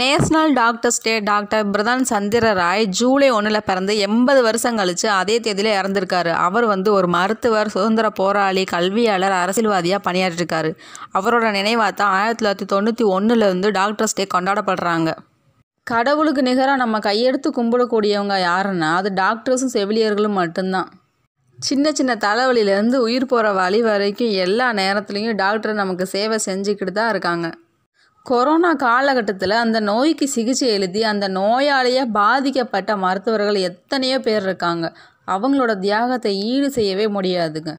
national doctors day doctor Bidhan Chandra Roy ஜூலை ஒன்றில் பிறந்து எண்பது வருஷம் கழித்து அதே தேதியில் இறந்திருக்காரு அவர் வந்து ஒரு மருத்துவர் சுதந்திர போராளி கல்வியாளர் அரசியல்வாதியாக பணியாற்றிருக்காரு அவரோட நினைவாக தான் ஆயிரத்தி தொள்ளாயிரத்தி தொண்ணூற்றி ஒன்றில் வந்து டாக்டர்ஸ் டே கொண்டாடப்படுறாங்க கடவுளுக்கு நிகராக நம்ம கையெடுத்து கும்பிடக்கூடியவங்க யாருன்னா அது டாக்டர்ஸும் செவிலியர்களும் மட்டும்தான் சின்ன சின்ன தலைவலியிலேருந்து உயிர் போகிற வழி வரைக்கும் எல்லா நேரத்துலேயும் டாக்டர் நமக்கு சேவை செஞ்சுக்கிட்டு தான் இருக்காங்க கொரோனா காலகட்டத்தில் அந்த நோய்க்கு சிகிச்சை எழுதி அந்த நோயாளியாக பாதிக்கப்பட்ட மருத்துவர்கள் எத்தனையோ பேர் இருக்காங்க அவங்களோட தியாகத்தை ஈடு செய்யவே முடியாதுங்க